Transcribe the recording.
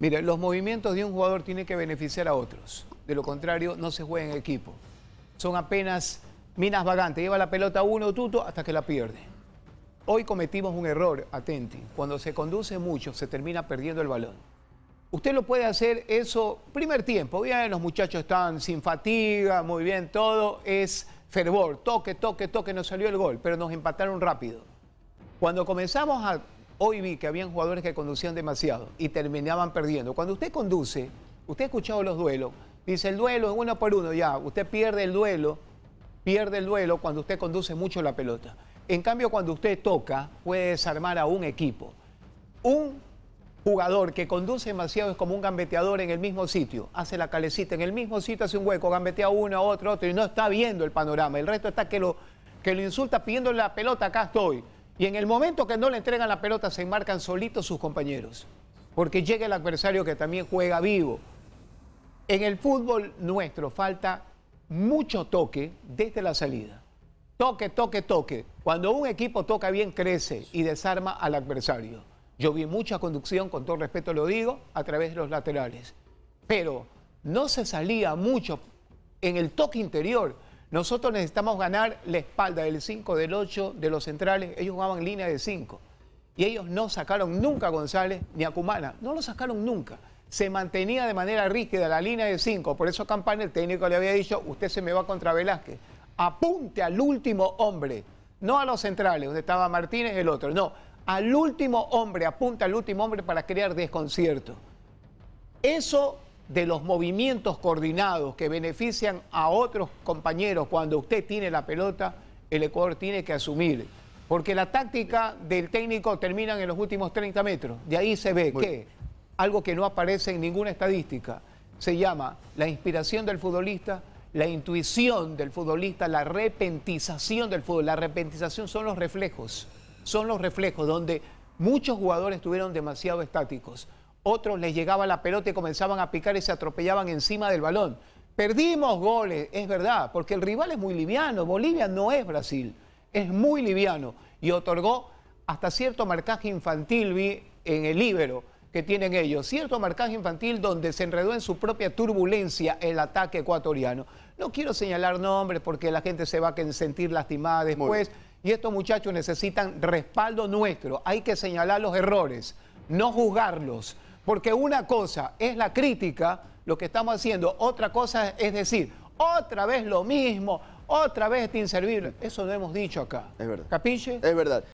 Mire, los movimientos de un jugador tienen que beneficiar a otros. De lo contrario, no se juega en equipo. Son apenas minas vagantes. Lleva la pelota uno, tuto, hasta que la pierde. Hoy cometimos un error, atenti. Cuando se conduce mucho, se termina perdiendo el balón. Usted lo puede hacer eso primer tiempo. Bien, los muchachos están sin fatiga, muy bien, todo es fervor. Toque, toque, toque, nos salió el gol, pero nos empataron rápido. Cuando comenzamos a Hoy vi que habían jugadores que conducían demasiado y terminaban perdiendo. Cuando usted conduce, usted ha escuchado los duelos, dice el duelo es uno por uno, ya, usted pierde el duelo, pierde el duelo cuando usted conduce mucho la pelota. En cambio, cuando usted toca, puede desarmar a un equipo. Un jugador que conduce demasiado es como un gambeteador en el mismo sitio. Hace la calecita en el mismo sitio, hace un hueco, gambetea uno, otro, otro, y no está viendo el panorama. El resto está que lo, que lo insulta pidiendo la pelota, acá estoy. Y en el momento que no le entregan la pelota, se enmarcan solitos sus compañeros. Porque llega el adversario que también juega vivo. En el fútbol nuestro falta mucho toque desde la salida. Toque, toque, toque. Cuando un equipo toca bien, crece y desarma al adversario. Yo vi mucha conducción, con todo respeto lo digo, a través de los laterales. Pero no se salía mucho en el toque interior nosotros necesitamos ganar la espalda del 5, del 8, de los centrales. Ellos jugaban línea de 5. Y ellos no sacaron nunca a González ni a Cumana. No lo sacaron nunca. Se mantenía de manera rígida la línea de 5. Por eso campaña el técnico, le había dicho, usted se me va contra Velázquez. Apunte al último hombre. No a los centrales, donde estaba Martínez el otro. No, al último hombre, Apunte al último hombre para crear desconcierto. Eso de los movimientos coordinados que benefician a otros compañeros cuando usted tiene la pelota, el Ecuador tiene que asumir. Porque la táctica del técnico termina en los últimos 30 metros. De ahí se ve que algo que no aparece en ninguna estadística se llama la inspiración del futbolista, la intuición del futbolista, la repentización del fútbol. La repentización son los reflejos, son los reflejos donde muchos jugadores estuvieron demasiado estáticos otros les llegaba la pelota y comenzaban a picar y se atropellaban encima del balón. Perdimos goles, es verdad, porque el rival es muy liviano. Bolivia no es Brasil, es muy liviano. Y otorgó hasta cierto marcaje infantil en el Ibero que tienen ellos. Cierto marcaje infantil donde se enredó en su propia turbulencia el ataque ecuatoriano. No quiero señalar nombres porque la gente se va a sentir lastimada después. Y estos muchachos necesitan respaldo nuestro. Hay que señalar los errores, no juzgarlos. Porque una cosa es la crítica, lo que estamos haciendo, otra cosa es decir, otra vez lo mismo, otra vez este inservible. Eso lo hemos dicho acá. Es verdad. ¿Capiche? Es verdad.